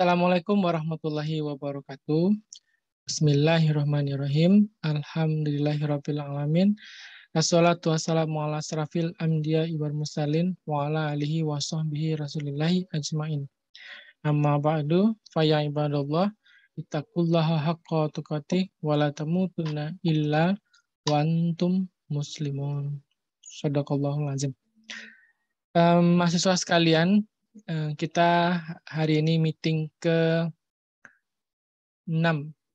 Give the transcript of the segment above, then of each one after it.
Assalamualaikum warahmatullahi wabarakatuh. Bismillahirrahmanirrahim. Alhamdulillahirrabbilalamin. Assalatu wassalamu ala asrafil amdiya ibar musalin wa ala alihi wa sahbihi rasulillahi ajmain. Amma ba'du, faya ibadallah, itakullaha haqqa tukati wa la tamutunna illa wa antum muslimun. Sadaqallahul azim. Um, mahasiswa sekalian, Eh, kita hari ini meeting ke 6.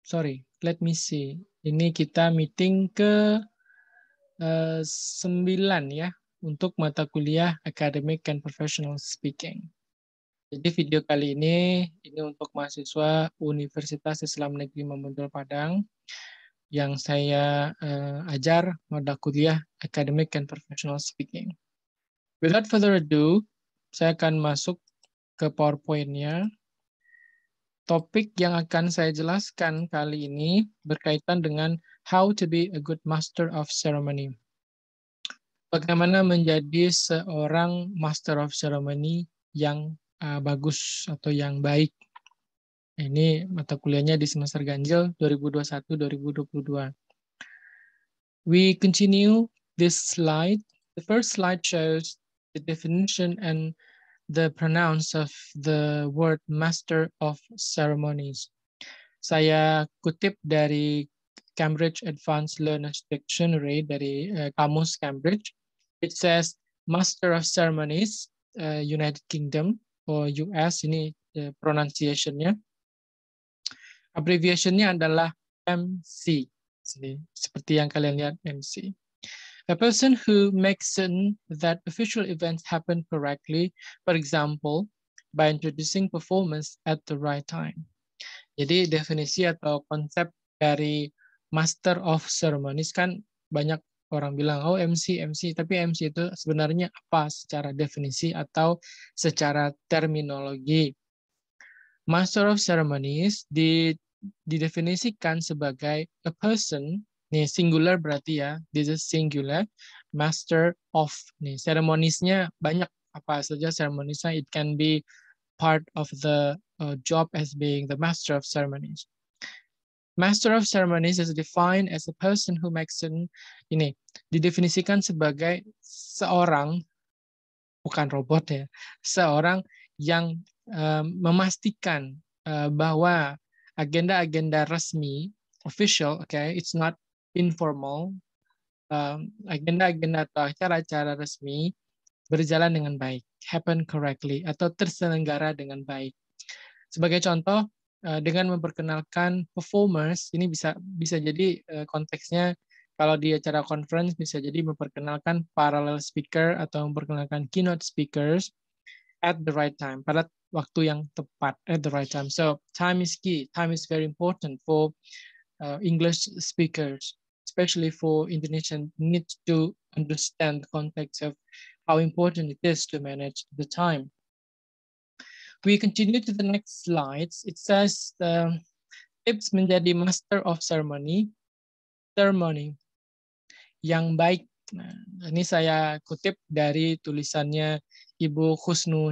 Sorry, let me see. Ini kita meeting ke uh, eh, 9 ya untuk mata kuliah Academic and Professional Speaking. Jadi video kali ini ini untuk mahasiswa Universitas Islam Negeri Mamendul Padang yang saya uh, ajar mata kuliah Academic and Professional Speaking. Without further ado, saya akan masuk ke PowerPoint-nya. Topik yang akan saya jelaskan kali ini berkaitan dengan how to be a good master of ceremony. Bagaimana menjadi seorang master of ceremony yang uh, bagus atau yang baik. Ini mata kuliahnya di semester ganjil 2021-2022. We continue this slide. The first slide shows the definition and the pronounce of the word master of ceremonies. Saya kutip dari Cambridge Advanced Learner's Dictionary dari uh, Kamus Cambridge. It says master of ceremonies uh, United Kingdom or US ini uh, pronunciation-nya. Abbreviation-nya adalah MC. Seperti yang kalian lihat MC. A person who makes certain that official events happen correctly, for example, by introducing performance at the right time. Jadi definisi atau konsep dari Master of Ceremonies kan banyak orang bilang, oh MC, MC. Tapi MC itu sebenarnya apa secara definisi atau secara terminologi? Master of Ceremonies di, didefinisikan sebagai a person Nih, singular berarti ya. This is singular. Master of. Nih, ceremonisnya banyak. Apa saja ceremonisnya. It can be part of the uh, job as being the master of ceremonies. Master of ceremonies is defined as a person who makes an, ini didefinisikan sebagai seorang bukan robot ya, seorang yang um, memastikan uh, bahwa agenda-agenda resmi official, okay, it's not informal, um, agenda-agenda um, atau acara-acara resmi berjalan dengan baik, happen correctly, atau terselenggara dengan baik. Sebagai contoh, uh, dengan memperkenalkan performers, ini bisa bisa jadi uh, konteksnya kalau di acara conference bisa jadi memperkenalkan parallel speaker atau memperkenalkan keynote speakers at the right time pada waktu yang tepat at the right time so time is key time is very important for uh, English speakers especially for Indonesian, need to understand the context of how important it is to manage the time. We continue to the next slides. It says the um, tips menjadi master of ceremony, ceremony yang baik. Nah, ini saya kutip dari tulisannya Ibu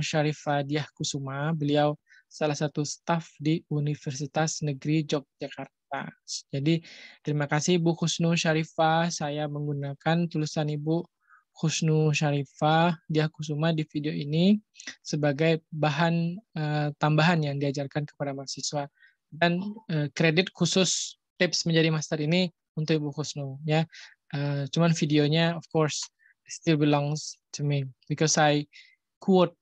Sharifah Diah Kusuma. Beliau salah satu staff di Universitas Negeri Yogyakarta atas. Jadi terima kasih Ibu Khusnu Syarifah. Saya menggunakan tulisan Ibu Khusnu Syarifah Diakusuma di video ini sebagai bahan uh, tambahan yang diajarkan kepada mahasiswa. Dan uh, kredit khusus tips menjadi master ini untuk Ibu Khusnu. Ya. Uh, cuman videonya of course still belongs to me because I quote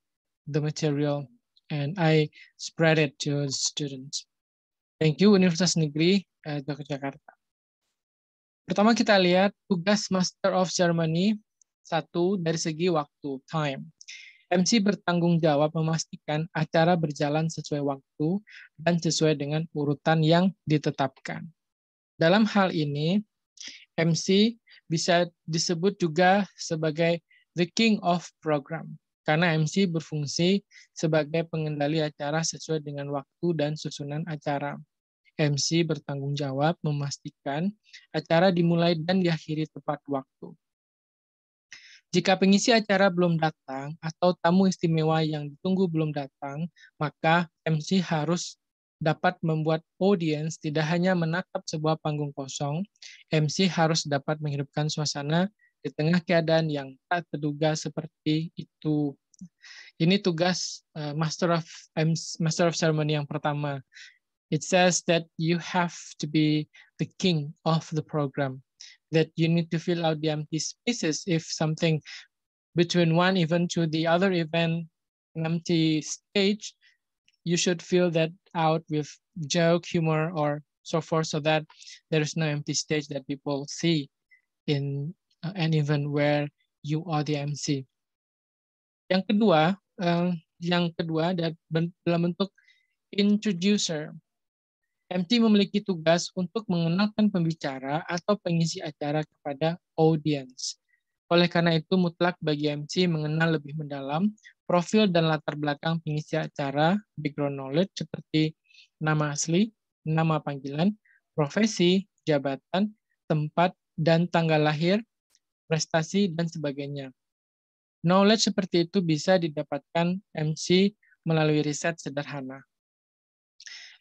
the material and I spread it to the students. Thank you Universitas Negeri eh, Yogyakarta. Pertama kita lihat tugas Master of Germany satu dari segi waktu time. MC bertanggung jawab memastikan acara berjalan sesuai waktu dan sesuai dengan urutan yang ditetapkan. Dalam hal ini, MC bisa disebut juga sebagai the king of program karena MC berfungsi sebagai pengendali acara sesuai dengan waktu dan susunan acara. MC bertanggung jawab memastikan acara dimulai dan diakhiri tepat waktu. Jika pengisi acara belum datang atau tamu istimewa yang ditunggu belum datang, maka MC harus dapat membuat audiens tidak hanya menatap sebuah panggung kosong, MC harus dapat menghidupkan suasana di tengah keadaan yang tak terduga seperti itu. Ini tugas eh, Master of Master of Ceremony yang pertama. it says that you have to be the king of the program, that you need to fill out the empty spaces if something between one event to the other event, an empty stage, you should fill that out with joke, humor, or so forth, so that there is no empty stage that people see in uh, an event where you are the MC. Yang kedua, uh, yang kedua dalam bentuk introducer. MT memiliki tugas untuk mengenalkan pembicara atau pengisi acara kepada audiens. Oleh karena itu, mutlak bagi MC mengenal lebih mendalam profil dan latar belakang pengisi acara, background knowledge seperti nama asli, nama panggilan, profesi, jabatan, tempat, dan tanggal lahir, prestasi, dan sebagainya. Knowledge seperti itu bisa didapatkan MC melalui riset sederhana.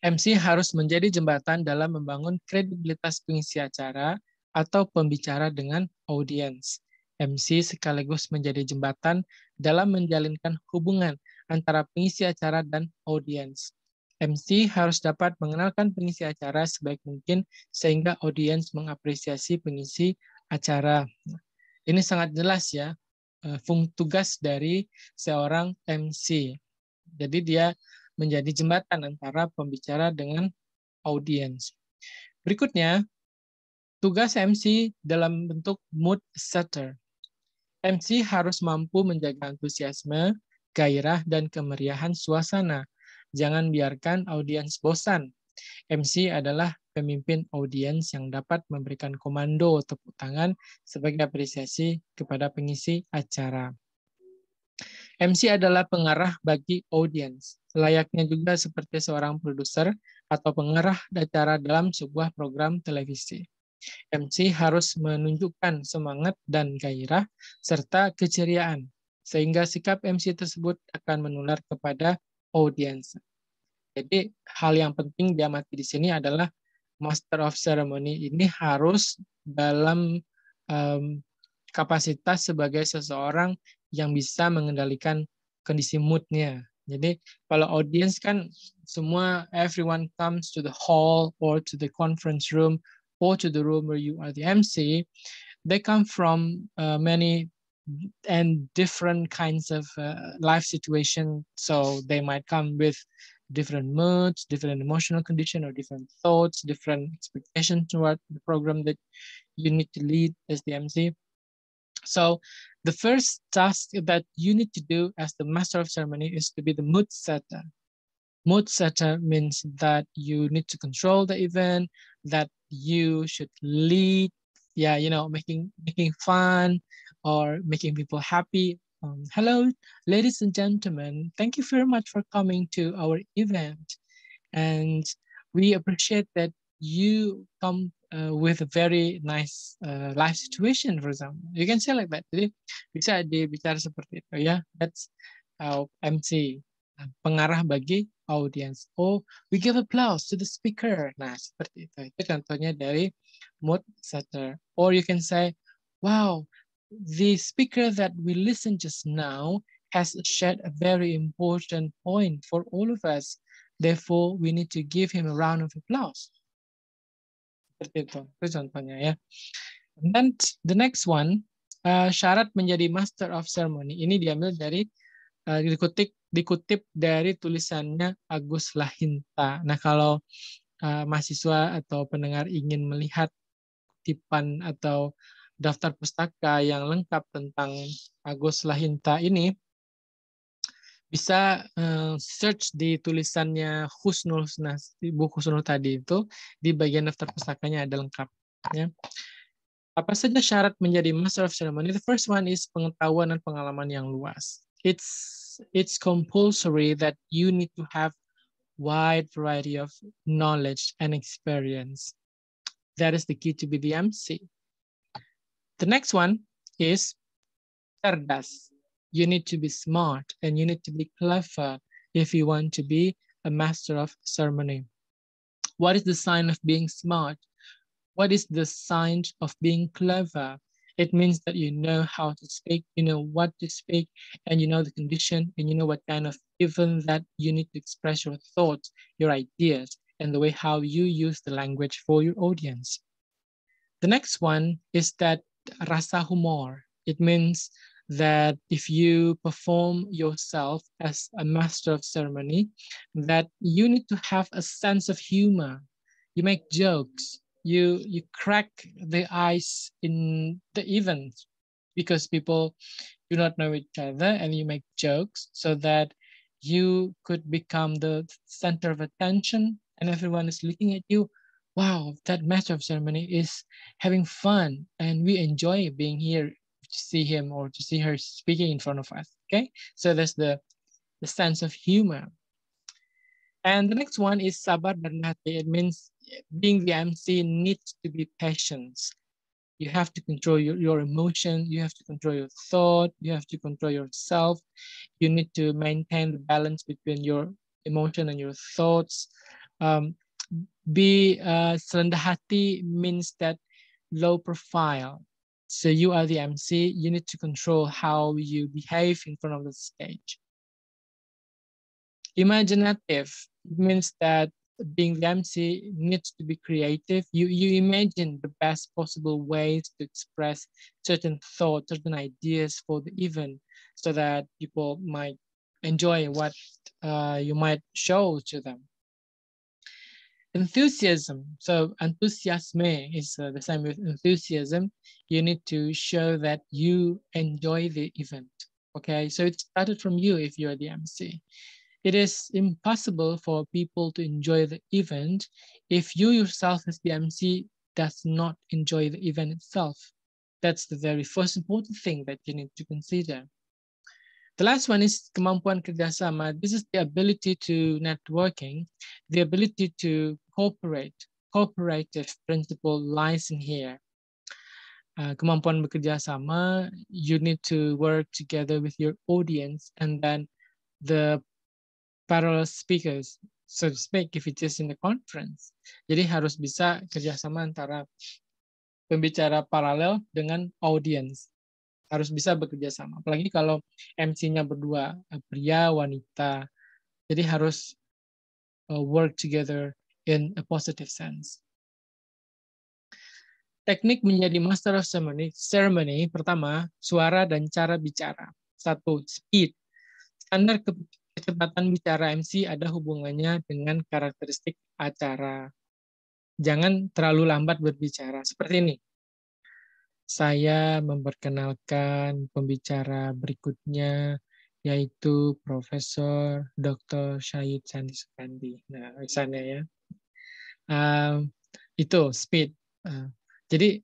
MC harus menjadi jembatan dalam membangun kredibilitas pengisi acara atau pembicara dengan audiens. MC sekaligus menjadi jembatan dalam menjalinkan hubungan antara pengisi acara dan audiens. MC harus dapat mengenalkan pengisi acara sebaik mungkin sehingga audiens mengapresiasi pengisi acara. Ini sangat jelas ya, eh, fung tugas dari seorang MC. Jadi dia menjadi jembatan antara pembicara dengan audiens. Berikutnya, tugas MC dalam bentuk mood setter. MC harus mampu menjaga antusiasme, gairah, dan kemeriahan suasana. Jangan biarkan audiens bosan. MC adalah pemimpin audiens yang dapat memberikan komando tepuk tangan sebagai apresiasi kepada pengisi acara. MC adalah pengarah bagi audiens, layaknya juga seperti seorang produser atau pengarah acara dalam sebuah program televisi. MC harus menunjukkan semangat dan gairah serta keceriaan, sehingga sikap MC tersebut akan menular kepada audiens. Jadi hal yang penting diamati di sini adalah Master of Ceremony ini harus dalam um, kapasitas sebagai seseorang yang bisa mengendalikan kondisi moodnya. Jadi kalau audience kan semua everyone comes to the hall or to the conference room or to the room where you are the MC, they come from uh, many and different kinds of uh, life situation. So they might come with different moods, different emotional condition, or different thoughts, different expectations toward the program that you need to lead as the MC. So the first task that you need to do as the master of ceremony is to be the mood setter. Mood setter means that you need to control the event, that you should lead, yeah, you know, making making fun or making people happy. Um, hello, ladies and gentlemen. Thank you very much for coming to our event. And we appreciate that you come uh, with a very nice uh, life situation, for example. You can say like that. Jadi bisa dibicara seperti itu ya. Yeah? That's our MC uh, pengarah bagi audience. Oh, we give applause to the speaker. Nah, seperti itu. Itu contohnya dari mood setter. Or you can say, wow, the speaker that we listened just now has shared a very important point for all of us. Therefore, we need to give him a round of applause. Seperti itu. Itu contohnya ya. And then the next one, uh, syarat menjadi master of ceremony. Ini diambil dari uh, dikutip dikutip dari tulisannya Agus Lahinta. Nah, kalau uh, mahasiswa atau pendengar ingin melihat kutipan atau daftar pustaka yang lengkap tentang Agus Lahinta ini, bisa uh, search di tulisannya Husnul Husna, buku Husnul tadi itu di bagian daftar pusakanya ada lengkap. Ya. Apa saja syarat menjadi master of ceremony? The first one is pengetahuan dan pengalaman yang luas. It's it's compulsory that you need to have wide variety of knowledge and experience. That is the key to be the MC. The next one is cerdas. You need to be smart and you need to be clever if you want to be a master of ceremony. What is the sign of being smart? What is the sign of being clever? It means that you know how to speak, you know what to speak, and you know the condition, and you know what kind of even that you need to express your thoughts, your ideas, and the way how you use the language for your audience. The next one is that rasa humor. It means that if you perform yourself as a master of ceremony, that you need to have a sense of humor. You make jokes, you, you crack the ice in the event because people do not know each other and you make jokes so that you could become the center of attention and everyone is looking at you wow that master of ceremony is having fun and we enjoy being here to see him or to see her speaking in front of us. Okay, so that's the, the sense of humor. And the next one is sabar dan hati. It means being the MC needs to be patient. You have to control your, your emotion. You have to control your thought. You have to control yourself. You need to maintain the balance between your emotion and your thoughts. Um, be uh, means that low profile. So you are the MC, you need to control how you behave in front of the stage. Imaginative means that being the MC needs to be creative. You, you imagine the best possible ways to express certain thoughts, certain ideas for the event so that people might enjoy what uh, you might show to them enthusiasm. So enthusiasm is uh, the same with enthusiasm. You need to show that you enjoy the event. Okay, so it started from you if you're the MC. It is impossible for people to enjoy the event if you yourself as the MC does not enjoy the event itself. That's the very first important thing that you need to consider. The last one is kemampuan kerjasama. This is the ability to networking, the ability to cooperate. Cooperative principle lies in here. Uh, kemampuan bekerja sama, you need to work together with your audience and then the parallel speakers, so to speak, if it is in the conference. Jadi harus bisa kerjasama antara pembicara paralel dengan audience harus bisa bekerja sama. Apalagi kalau MC-nya berdua eh, pria wanita, jadi harus eh, work together in a positive sense. Teknik menjadi master of ceremony, ceremony pertama suara dan cara bicara. Satu speed. Standar kecepatan bicara MC ada hubungannya dengan karakteristik acara. Jangan terlalu lambat berbicara. Seperti ini. Saya memperkenalkan pembicara berikutnya yaitu Profesor Dr. Syahid Sandi Sukandi. Nah, misalnya ya. Uh, itu speed. Uh, jadi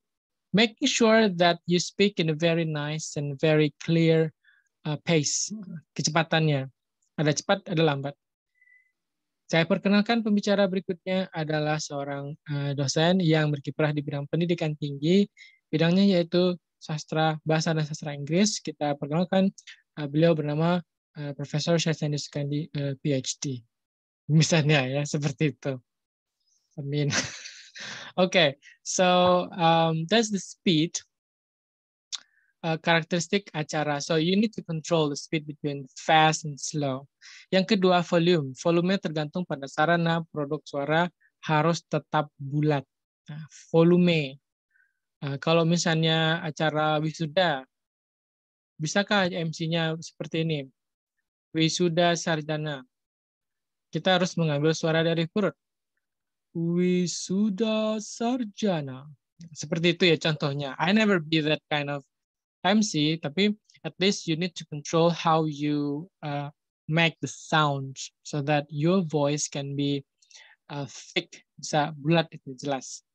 making sure that you speak in a very nice and very clear uh, pace kecepatannya. Ada cepat, ada lambat. Saya perkenalkan pembicara berikutnya adalah seorang ah, dosen yang berkiprah di bidang pendidikan tinggi Bidangnya yaitu sastra bahasa dan sastra Inggris. Kita perkenalkan uh, beliau bernama uh, Profesor Shazani Skandi uh, eh, PhD. Misalnya ya seperti itu. I mean, okay. So um, that's the speed uh, acara. So you need to control the speed between fast and slow. Yang kedua volume. Volume tergantung pada sarana produk suara harus tetap bulat. Nah, volume Eh, kalau misalnya acara wisuda, bisakah MC-nya seperti ini? Wisuda sarjana. Kita harus mengambil suara dari perut. Wisuda sarjana. Seperti itu ya contohnya. I never be that kind of MC, tapi at least you need to control how you uh, make the sound so that your voice can be uh, thick, bisa bulat itu jelas.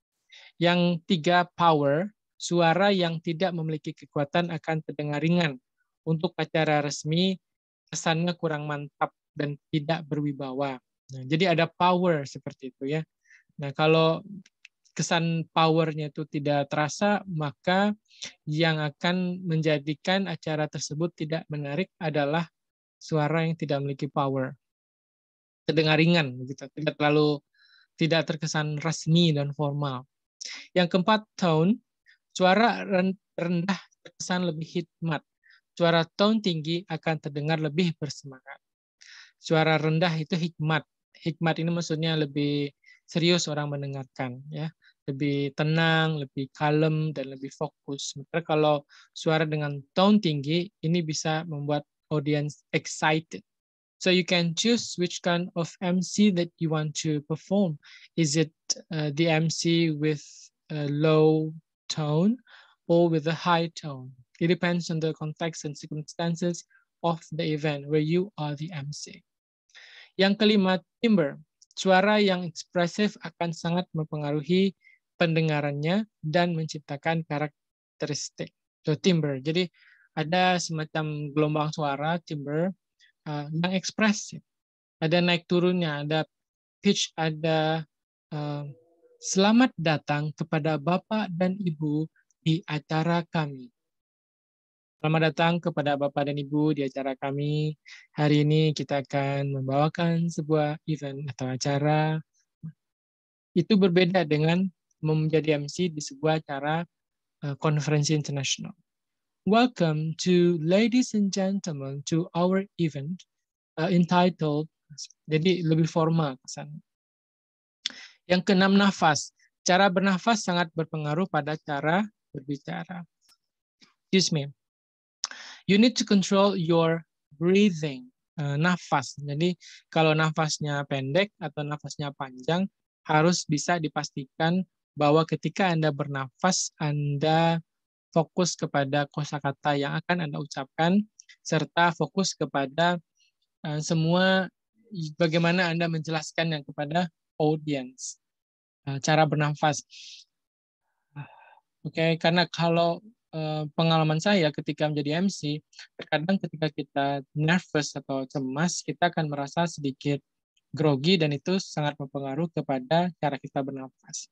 Yang tiga, power, suara yang tidak memiliki kekuatan akan terdengar ringan. Untuk acara resmi, kesannya kurang mantap dan tidak berwibawa. Nah, jadi ada power seperti itu ya. Nah, kalau kesan powernya itu tidak terasa, maka yang akan menjadikan acara tersebut tidak menarik adalah suara yang tidak memiliki power. Terdengar ringan, gitu. tidak terlalu tidak terkesan resmi dan formal. Yang keempat, tone. Suara rendah terkesan lebih hikmat. Suara tone tinggi akan terdengar lebih bersemangat. Suara rendah itu hikmat. Hikmat ini maksudnya lebih serius orang mendengarkan, ya lebih tenang, lebih kalem, dan lebih fokus. Sementara kalau suara dengan tone tinggi, ini bisa membuat audience excited So you can choose which kind of MC that you want to perform. Is it uh, the MC with a low tone or with a high tone? It depends on the context and circumstances of the event where you are the MC. Yang kelima, timber, Suara yang ekspresif akan sangat mempengaruhi pendengarannya dan menciptakan karakteristik. So, timber. Jadi ada semacam gelombang suara, timber uh, eh, yang ekspresif. Ada naik turunnya, ada pitch, ada uh, selamat datang kepada Bapak dan Ibu di acara kami. Selamat datang kepada Bapak dan Ibu di acara kami. Hari ini kita akan membawakan sebuah event atau acara. Itu berbeda dengan menjadi MC di sebuah acara eh, konferensi internasional. Welcome to ladies and gentlemen to our event uh, entitled, jadi lebih formal kesan. Yang keenam nafas. Cara bernafas sangat berpengaruh pada cara berbicara. Excuse me. You need to control your breathing, uh, nafas. Jadi kalau nafasnya pendek atau nafasnya panjang, harus bisa dipastikan bahwa ketika Anda bernafas, Anda fokus kepada kosakata yang akan Anda ucapkan serta fokus kepada uh, semua bagaimana Anda menjelaskan yang kepada audience. Uh, cara bernafas. Ah, oke, okay, karena kalau uh, pengalaman saya ketika menjadi MC, terkadang ketika kita nervous atau cemas, kita akan merasa sedikit grogi dan itu sangat mempengaruhi kepada cara kita bernafas.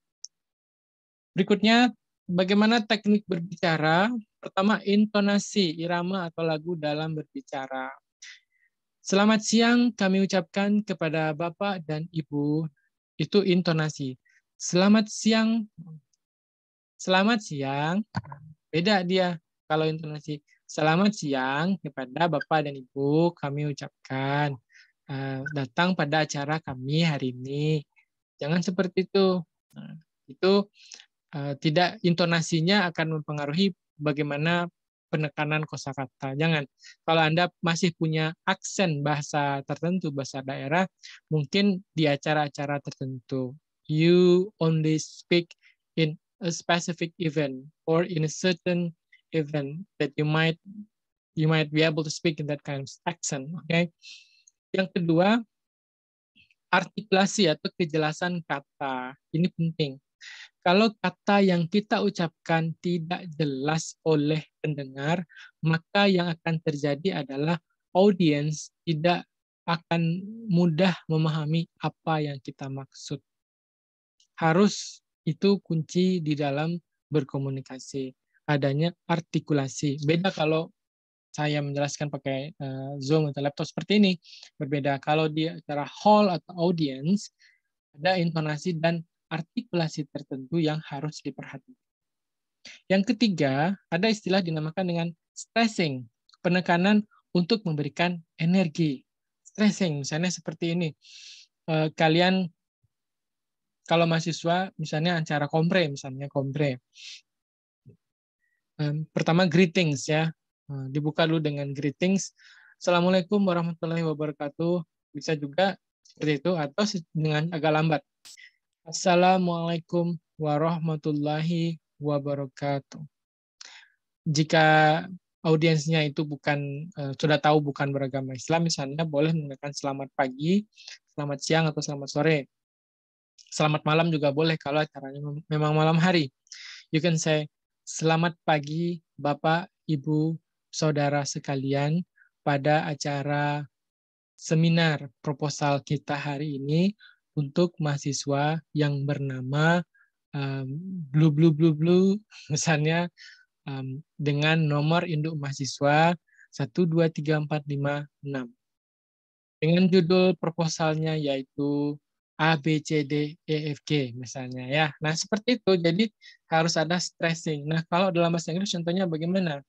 Berikutnya bagaimana teknik berbicara? Pertama, intonasi, irama atau lagu dalam berbicara. Selamat siang kami ucapkan kepada Bapak dan Ibu. Itu intonasi. Selamat siang. Selamat siang. Beda dia kalau intonasi. Selamat siang kepada Bapak dan Ibu kami ucapkan eh, datang pada acara kami hari ini. Jangan seperti itu. Nah, itu Eh, tidak intonasinya akan mempengaruhi bagaimana penekanan kosakata. Jangan. Kalau Anda masih punya aksen bahasa tertentu, bahasa daerah, mungkin di acara-acara tertentu. You only speak in a specific event or in a certain event that you might you might be able to speak in that kind of accent. Oke. Okay? Yang kedua, artikulasi atau kejelasan kata. Ini penting. Kalau kata yang kita ucapkan tidak jelas oleh pendengar, maka yang akan terjadi adalah audiens tidak akan mudah memahami apa yang kita maksud. Harus itu kunci di dalam berkomunikasi, adanya artikulasi. Beda kalau saya menjelaskan pakai eh, Zoom atau laptop seperti ini. Berbeda kalau di acara hall atau audience, ada intonasi dan artikulasi tertentu yang harus diperhatikan. Yang ketiga, ada istilah dinamakan dengan stressing, penekanan untuk memberikan energi. Stressing, misalnya seperti ini. E, kalian, kalau mahasiswa, misalnya acara kompre, misalnya kompre. E, pertama, greetings ya. E, dibuka dulu dengan greetings. Assalamualaikum warahmatullahi wabarakatuh. Bisa juga seperti itu, atau dengan agak lambat. Assalamualaikum warahmatullahi wabarakatuh. Jika audiensnya itu bukan eh, sudah tahu bukan beragama Islam, misalnya boleh menggunakan selamat pagi, selamat siang atau selamat sore. Selamat malam juga boleh kalau acaranya memang malam hari. You can say selamat pagi Bapak, Ibu, saudara sekalian pada acara seminar proposal kita hari ini untuk mahasiswa yang bernama um, ehm, blue blue blue blue misalnya um, dengan nomor induk mahasiswa 123456. Dengan judul proposalnya yaitu A, B, C, D, E, F, G misalnya ya. Nah seperti itu, jadi harus ada stressing. Nah kalau dalam bahasa Inggris contohnya bagaimana?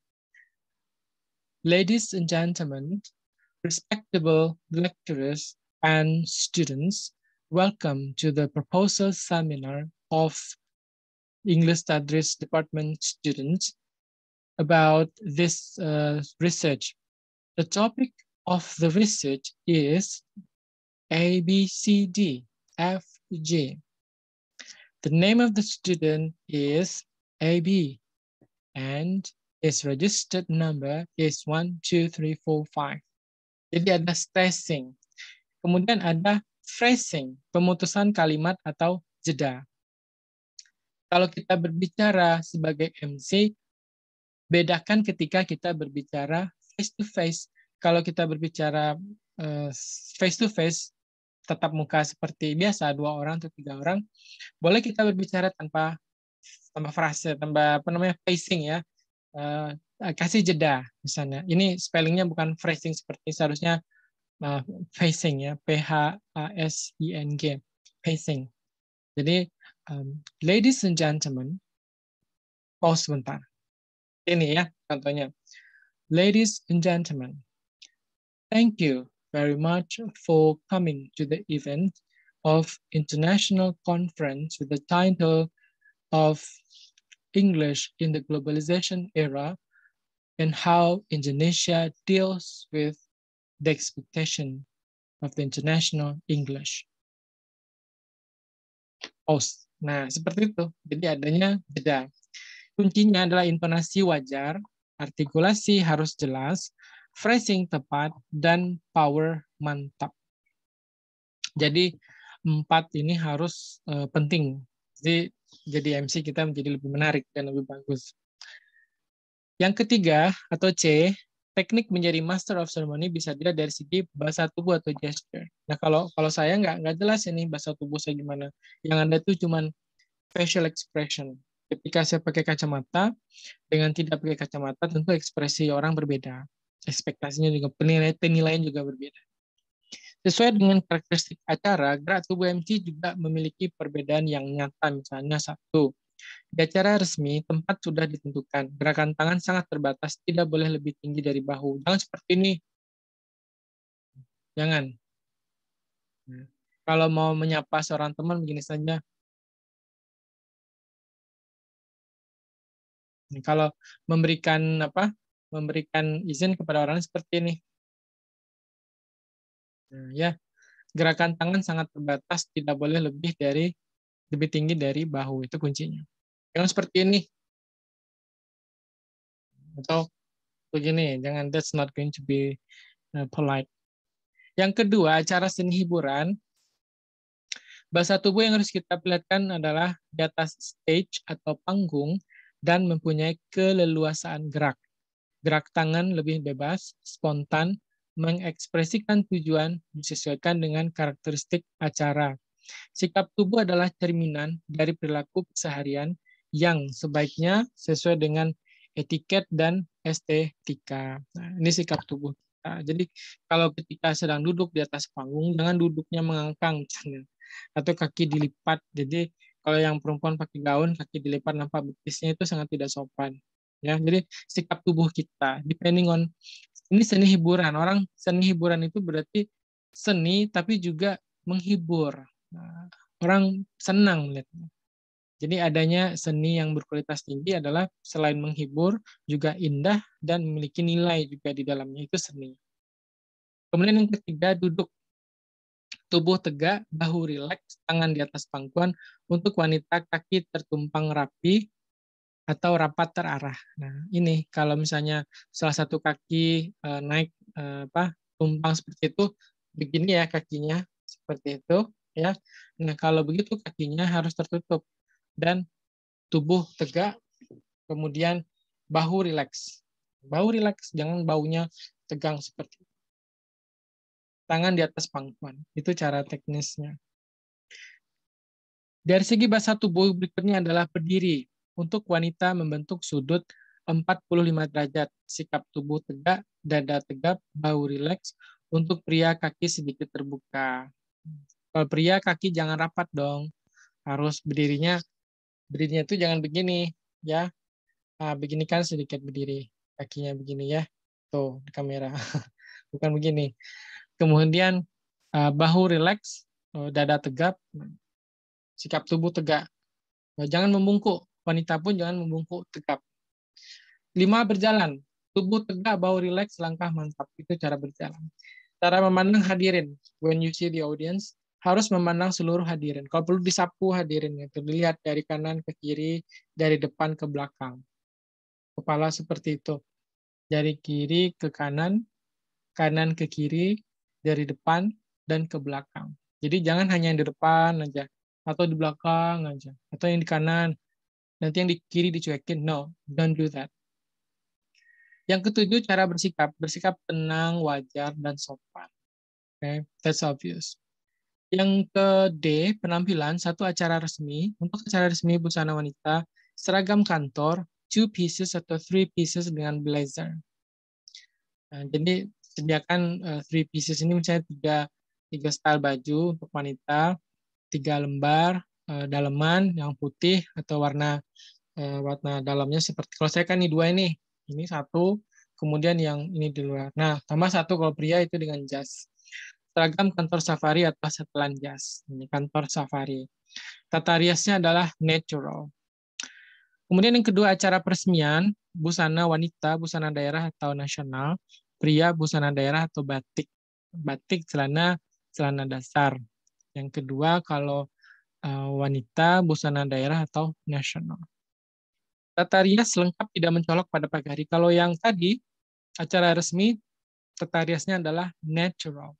Ladies and gentlemen, respectable lecturers and students, Welcome to the proposal seminar of English Studies Department students about this uh, research. The topic of the research is ABCDFG. The name of the student is AB and his registered number is 12345. Jadi ada spacing. Kemudian ada phrasing, pemutusan kalimat atau jeda. Kalau kita berbicara sebagai MC, bedakan ketika kita berbicara face to face. Kalau kita berbicara eh, face to face tetap muka seperti biasa dua orang atau tiga orang boleh kita berbicara tanpa tanpa frase tanpa apa namanya pacing ya eh, kasih jeda misalnya ini spellingnya bukan phrasing seperti seharusnya uh, pacing ya P-H-A-S-E-N-G, pacing. Jadi um, ladies and gentlemen pause sebentar. Ini ya contohnya. Ladies and gentlemen, thank you very much for coming to the event of international conference with the title of English in the Globalization Era and how Indonesia deals with the expectation of the international English. OS. Nah, seperti itu. Jadi adanya beda. Kuncinya adalah intonasi wajar, artikulasi harus jelas, phrasing tepat, dan power mantap. Jadi empat ini harus uh, penting. Jadi jadi MC kita menjadi lebih menarik dan lebih bagus. Yang ketiga atau C teknik menjadi master of ceremony bisa dilihat dari segi bahasa tubuh atau gesture. Nah kalau kalau saya nggak nggak jelas ini bahasa tubuh saya gimana. Yang anda tuh cuman facial expression. Ketika saya pakai kacamata dengan tidak pakai kacamata tentu ekspresi orang berbeda, ekspektasinya juga penilaian penilaian juga berbeda. Sesuai dengan karakteristik acara, gerak tubuh MC juga memiliki perbedaan yang nyata. Misalnya satu, di acara resmi, tempat sudah ditentukan. Gerakan tangan sangat terbatas, tidak boleh lebih tinggi dari bahu. Jangan seperti ini. Jangan. Nah, kalau mau menyapa seorang teman, begini saja. Nah, kalau memberikan apa? Memberikan izin kepada orang seperti ini. Nah, ya, gerakan tangan sangat terbatas, tidak boleh lebih dari lebih tinggi dari bahu itu kuncinya jangan seperti ini atau begini jangan that's not going to be uh, polite yang kedua cara seni hiburan bahasa tubuh yang harus kita perlihatkan adalah di atas stage atau panggung dan mempunyai keleluasaan gerak gerak tangan lebih bebas spontan mengekspresikan tujuan disesuaikan dengan karakteristik acara Sikap tubuh adalah cerminan dari perilaku keseharian yang sebaiknya sesuai dengan etiket dan estetika. Nah, ini sikap tubuh kita. Nah, jadi kalau ketika sedang duduk di atas panggung, jangan duduknya mengangkang atau kaki dilipat. Jadi kalau yang perempuan pakai gaun, kaki dilipat nampak betisnya itu sangat tidak sopan. Ya, jadi sikap tubuh kita depending on ini seni hiburan. Orang seni hiburan itu berarti seni tapi juga menghibur. Nah, orang senang melihatnya. Jadi adanya seni yang berkualitas tinggi adalah selain menghibur, juga indah dan memiliki nilai juga di dalamnya itu seni. Kemudian yang ketiga, duduk. Tubuh tegak, bahu rileks, tangan di atas pangkuan. Untuk wanita, kaki tertumpang rapi atau rapat terarah. Nah, ini kalau misalnya salah satu kaki eh, naik eh, apa tumpang seperti itu, begini ya kakinya seperti itu ya. Nah, kalau begitu kakinya harus tertutup dan tubuh tegak, kemudian bahu rileks. Bahu rileks, jangan baunya tegang seperti itu. Tangan di atas pangkuan. Itu cara teknisnya. Dari segi bahasa tubuh berikutnya adalah berdiri. Untuk wanita membentuk sudut 45 derajat, sikap tubuh tegak, dada tegap, bahu rileks. Untuk pria kaki sedikit terbuka. Kalau pria kaki jangan rapat dong. Harus berdirinya berdirinya itu jangan begini ya. Nah, begini kan sedikit berdiri. Kakinya begini ya. Tuh di kamera. Bukan begini. Kemudian ah, bahu relax, oh, dada tegap, sikap tubuh tegak. Oh, jangan membungkuk. Wanita pun jangan membungkuk, tegap. Lima berjalan, tubuh tegak, bahu rileks, langkah mantap. Itu cara berjalan. Cara memandang hadirin. When you see the audience, harus memandang seluruh hadirin. Kalau perlu disapu hadirin itu dilihat dari kanan ke kiri, dari depan ke belakang. Kepala seperti itu. Dari kiri ke kanan, kanan ke kiri, dari depan dan ke belakang. Jadi jangan hanya yang di depan aja atau di belakang aja atau yang di kanan. Nanti yang di kiri dicuekin. No, don't do that. Yang ketujuh cara bersikap, bersikap tenang, wajar dan sopan. Okay, that's obvious. Yang ke D, penampilan satu acara resmi. Untuk acara resmi busana wanita, seragam kantor, two pieces atau three pieces dengan blazer. Nah, jadi sediakan uh, three pieces ini misalnya tiga tiga style baju untuk wanita, tiga lembar uh, eh, dalaman yang putih atau warna uh, warna dalamnya seperti kalau saya kan ini dua ini, ini satu, kemudian yang ini di luar. Nah sama satu kalau pria itu dengan jas seragam kantor safari atau setelan jas. Ini kantor safari. Tata riasnya adalah natural. Kemudian yang kedua acara peresmian, busana wanita, busana daerah atau nasional, pria, busana daerah atau batik. Batik celana celana dasar. Yang kedua kalau eh, wanita, busana daerah atau nasional. Tata rias lengkap tidak mencolok pada pagi hari. Kalau yang tadi acara resmi, tata riasnya adalah natural.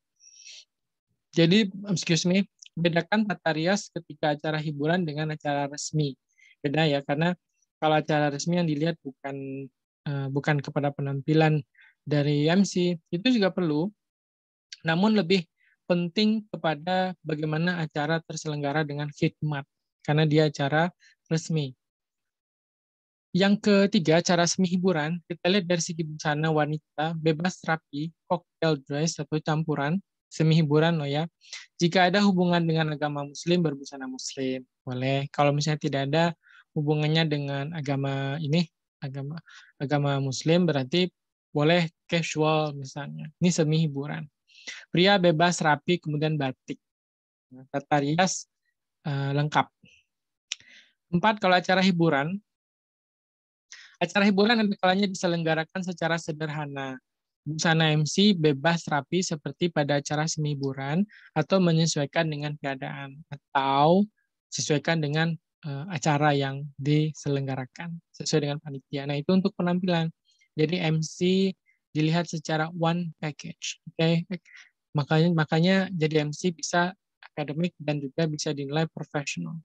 Jadi, excuse me, bedakan tata rias ketika acara hiburan dengan acara resmi. Beda ya, karena kalau acara resmi yang dilihat bukan eh, bukan kepada penampilan dari MC, itu juga perlu. Namun lebih penting kepada bagaimana acara terselenggara dengan khidmat, karena dia acara resmi. Yang ketiga, acara semi hiburan, kita lihat dari segi busana wanita, bebas rapi, cocktail dress atau campuran, semi hiburan loh ya. Jika ada hubungan dengan agama muslim berbusana muslim, boleh. Kalau misalnya tidak ada hubungannya dengan agama ini, agama agama muslim berarti boleh casual misalnya. Ini semi hiburan. Pria bebas rapi kemudian batik. Tata rias uh, lengkap. Empat, kalau acara hiburan, acara hiburan dan kalanya diselenggarakan secara sederhana. Busana MC bebas rapi seperti pada acara seni hiburan atau menyesuaikan dengan keadaan atau sesuaikan dengan uh, acara yang diselenggarakan sesuai dengan panitia. Nah, itu untuk penampilan. Jadi MC dilihat secara one package. Oke. Okay? Makanya makanya jadi MC bisa akademik dan juga bisa dinilai profesional.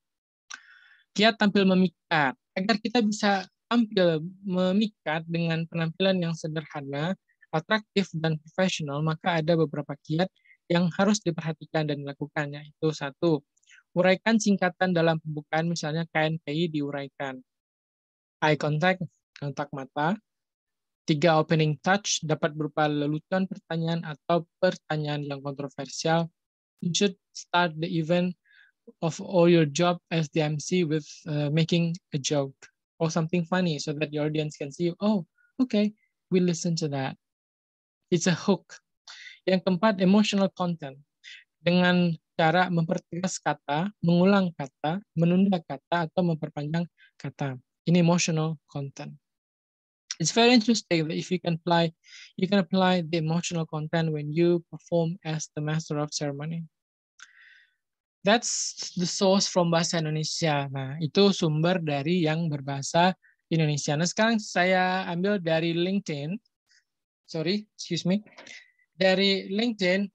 Kiat tampil memikat. Agar kita bisa tampil memikat dengan penampilan yang sederhana, atraktif dan profesional, maka ada beberapa kiat yang harus diperhatikan dan dilakukan, yaitu satu, uraikan singkatan dalam pembukaan, misalnya KNPI diuraikan. Eye contact, kontak mata. Tiga, opening touch dapat berupa lelucon pertanyaan atau pertanyaan yang kontroversial. You should start the event of all your job as the MC with uh, making a joke or something funny so that your audience can see, oh, okay, we listen to that. It's a hook. Yang keempat, emotional content. Dengan cara mempertegas kata, mengulang kata, menunda kata, atau memperpanjang kata. Ini emotional content. It's very interesting that if you can apply, you can apply the emotional content when you perform as the master of ceremony. That's the source from bahasa Indonesia. Nah, itu sumber dari yang berbahasa Indonesia. Nah, sekarang saya ambil dari LinkedIn sorry, excuse me, dari LinkedIn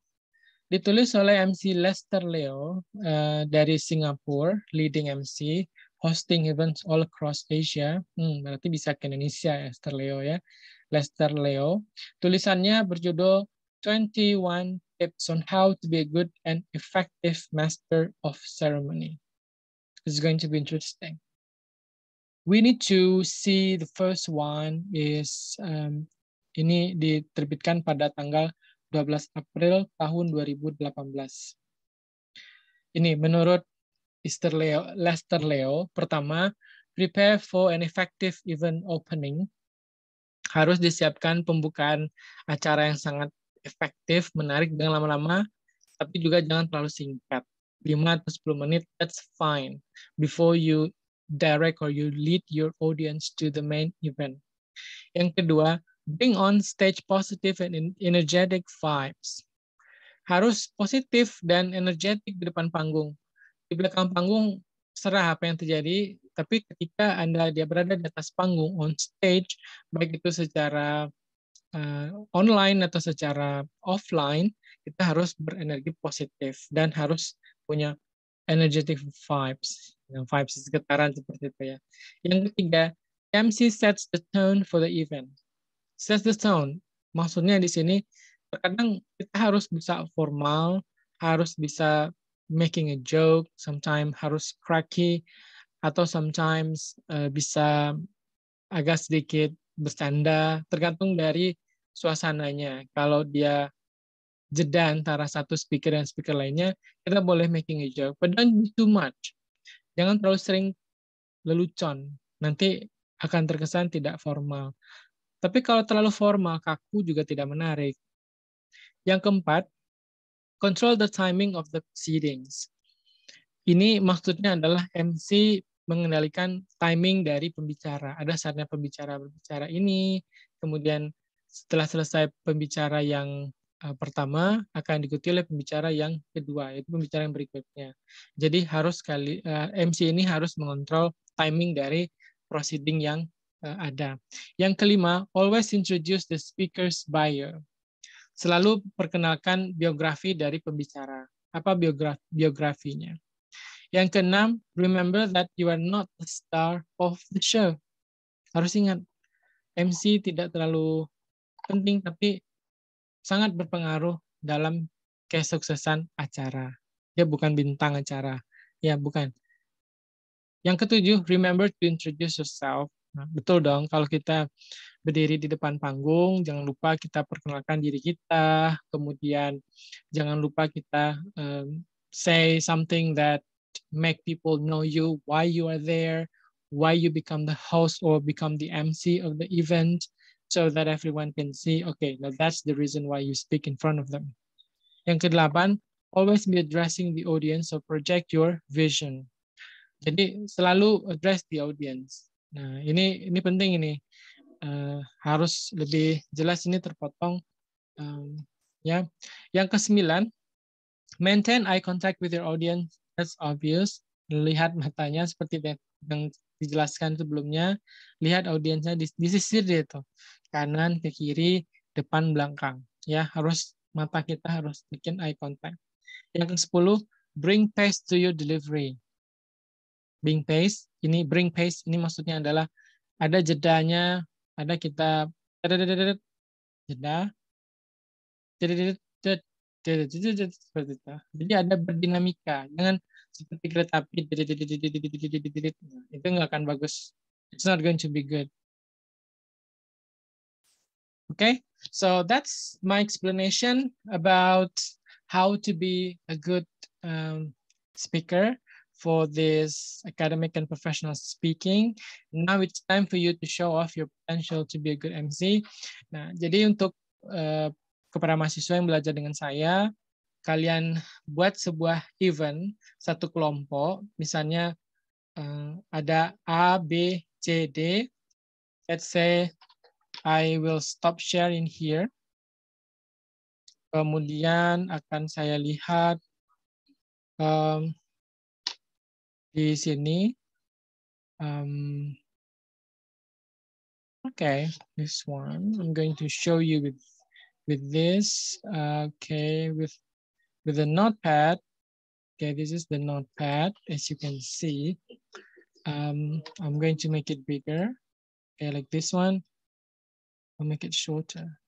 ditulis oleh MC Lester Leo uh, dari Singapura, leading MC, hosting events all across Asia. Hmm, berarti bisa ke Indonesia ya, Lester Leo ya. Lester Leo. Tulisannya berjudul 21 Tips on How to be a Good and Effective Master of Ceremony. It's going to be interesting. We need to see the first one is um, ini diterbitkan pada tanggal 12 April tahun 2018. Ini menurut Lester Leo, Lester Leo pertama, prepare for an effective event opening. Harus disiapkan pembukaan acara yang sangat efektif, menarik, dengan lama-lama, tapi juga jangan terlalu singkat. 5 atau 10 menit, that's fine. Before you direct or you lead your audience to the main event. Yang kedua, bring on stage positive and energetic vibes. Harus positif dan energetik di depan panggung. Di belakang panggung serah apa yang terjadi, tapi ketika Anda dia berada di atas panggung on stage, baik itu secara uh, online atau secara offline, kita harus berenergi positif dan harus punya energetic vibes, yang vibes sekitaran seperti itu ya. Yang ketiga, MC sets the tone for the event set the tone, Maksudnya di sini terkadang kita harus bisa formal, harus bisa making a joke, sometimes harus cracky, atau sometimes uh, bisa agak sedikit bercanda, tergantung dari suasananya. Kalau dia jeda antara satu speaker dan speaker lainnya, kita boleh making a joke, but don't be too much. Jangan terlalu sering lelucon, nanti akan terkesan tidak formal. Tapi kalau terlalu formal, kaku juga tidak menarik. Yang keempat, control the timing of the proceedings. Ini maksudnya adalah MC mengendalikan timing dari pembicara. Ada saatnya pembicara berbicara ini, kemudian setelah selesai pembicara yang e, pertama akan diikuti oleh pembicara yang kedua, yaitu pembicara yang berikutnya. Jadi harus kali e, MC ini harus mengontrol timing dari proceeding yang uh, ada. Yang kelima, always introduce the speaker's bio. Selalu perkenalkan biografi dari pembicara. Apa biografi, biografinya? Yang keenam, remember that you are not the star of the show. Harus ingat, MC tidak terlalu penting, tapi sangat berpengaruh dalam kesuksesan acara. Dia ya, bukan bintang acara. Ya, bukan. Yang ketujuh, remember to introduce yourself Nah, betul dong, kalau kita berdiri di depan panggung, jangan lupa kita perkenalkan diri kita, kemudian jangan lupa kita um, say something that make people know you, why you are there, why you become the host or become the MC of the event, so that everyone can see, okay, now that's the reason why you speak in front of them. Yang kedelapan, always be addressing the audience, so project your vision. Jadi selalu address the audience Nah, ini ini penting ini. Uh, harus lebih jelas ini terpotong um, ya. Yang kesembilan, maintain eye contact with your audience that's obvious. Lihat matanya seperti yang dijelaskan sebelumnya. Lihat audiensnya di, di sisi dia itu. Kanan ke kiri, depan belakang. Ya, harus mata kita harus bikin eye contact. Yang ke-10, bring pace to your delivery. Bring pace ini bring pace ini maksudnya adalah ada jedanya, ada kita jeda, jeda. Jadi ada berdinamika. Jangan seperti kereta api. Itu nggak akan bagus. It's not going to be good. Okay, so that's my explanation about how to be a good um, speaker for this academic and professional speaking. Now it's time for you to show off your potential to be a good MC. Nah, jadi untuk uh, kepada mahasiswa yang belajar dengan saya, kalian buat sebuah event, satu kelompok, misalnya uh, ada A, B, C, D. Let's say I will stop sharing here. Kemudian akan saya lihat um, di sini um, okay this one I'm going to show you with with this okay with with the notepad okay this is the notepad as you can see um, I'm going to make it bigger okay like this one I'll make it shorter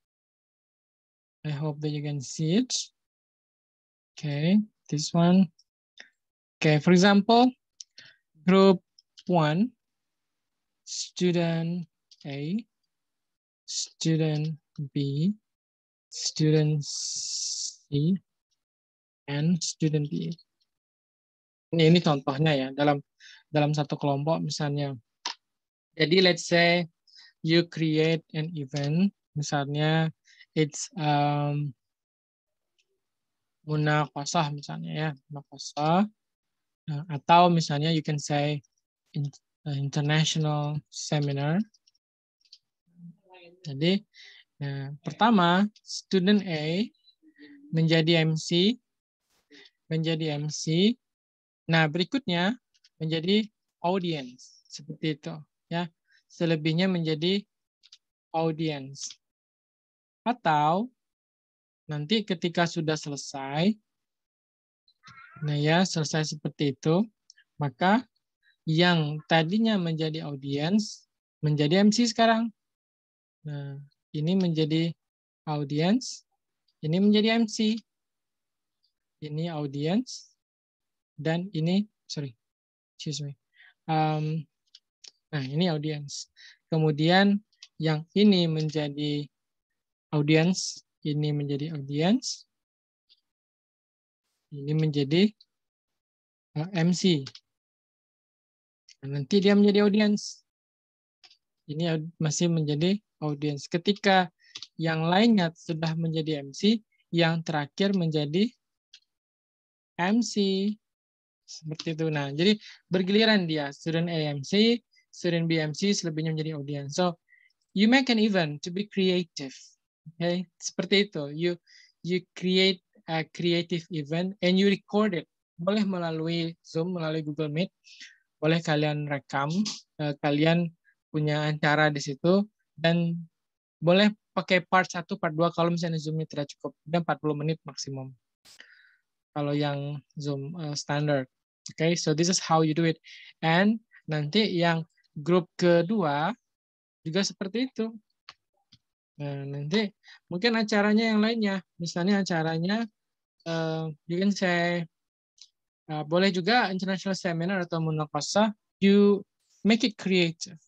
I hope that you can see it okay this one okay for example Group one, student A, student B, student C, and student D. Ini, ini contohnya ya dalam dalam satu kelompok misalnya. Jadi let's say you create an event, misalnya it's um, munakosah misalnya ya, munakosah Nah, atau misalnya you can say uh, international seminar. Jadi nah, pertama student A menjadi MC, menjadi MC. Nah berikutnya menjadi audience seperti itu ya. Selebihnya menjadi audience. Atau nanti ketika sudah selesai Nah ya, selesai seperti itu, maka yang tadinya menjadi audiens menjadi MC sekarang. Nah, ini menjadi audiens, ini menjadi MC. Ini audiens dan ini sorry, excuse me. Um, nah, ini audiens. Kemudian yang ini menjadi audiens, ini menjadi audiens, ini menjadi eh, MC. Dan nanti dia menjadi audiens. Ini masih menjadi audiens. Ketika yang lainnya sudah menjadi MC, yang terakhir menjadi MC. Seperti itu. Nah, jadi bergiliran dia. Student AMC, student BMC, selebihnya menjadi audiens. So, you make an event to be creative. Okay? Seperti itu. You you create a creative event and you record it. Boleh melalui Zoom, melalui Google Meet, boleh kalian rekam, uh, kalian punya acara di situ dan boleh pakai part 1, part 2 kalau misalnya Zoom-nya tidak cukup. Dan 40 menit maksimum. Kalau yang Zoom uh, eh, standar. Oke, okay? so this is how you do it. And nanti yang grup kedua juga seperti itu. Nah, nanti mungkin acaranya yang lainnya, misalnya acaranya uh, you can say eh, boleh juga international seminar atau munakasa. you make it creative,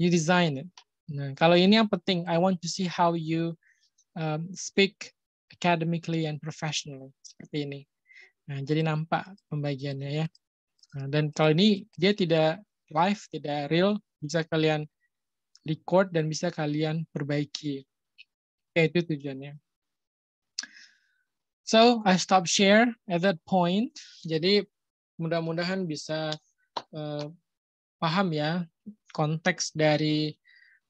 you design it. Nah, kalau ini yang penting, I want to see how you um, speak academically and professionally seperti ini. Nah, jadi nampak pembagiannya ya. Nah, dan kalau ini dia tidak live, tidak real, bisa kalian record dan bisa kalian perbaiki. Okay, itu tujuannya. So, I stop share at that point. Jadi, mudah-mudahan bisa uh, paham ya konteks dari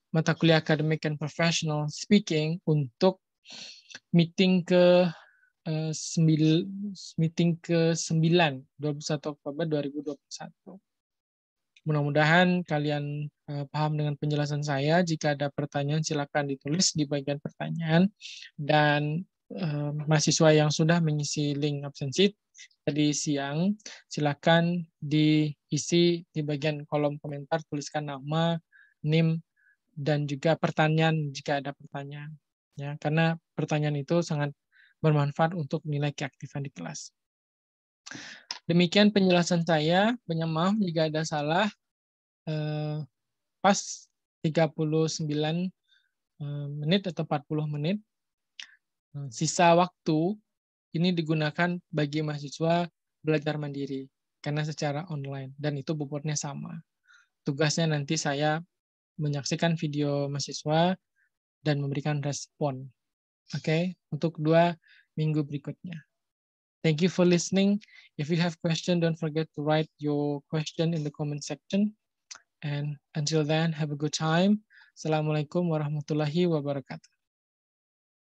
mata kuliah akademik and professional speaking untuk meeting ke uh, sembil, meeting ke 9 21 Oktober 2021. Mudah-mudahan kalian Eh, paham dengan penjelasan saya. Jika ada pertanyaan, silakan ditulis di bagian pertanyaan. Dan eh, mahasiswa yang sudah mengisi link absensi tadi siang, silakan diisi di bagian kolom komentar, tuliskan nama, NIM, dan juga pertanyaan jika ada pertanyaan. Ya, karena pertanyaan itu sangat bermanfaat untuk nilai keaktifan di kelas. Demikian penjelasan saya. Banyak jika ada salah. Eh, pas 39 eh, menit atau 40 menit. Eh, sisa waktu ini digunakan bagi mahasiswa belajar mandiri karena secara online dan itu bobotnya sama. Tugasnya nanti saya menyaksikan video mahasiswa dan memberikan respon. Oke, okay? untuk dua minggu berikutnya. Thank you for listening. If you have question, don't forget to write your question in the comment section. And until then, have a good time. Assalamualaikum warahmatullahi wabarakatuh.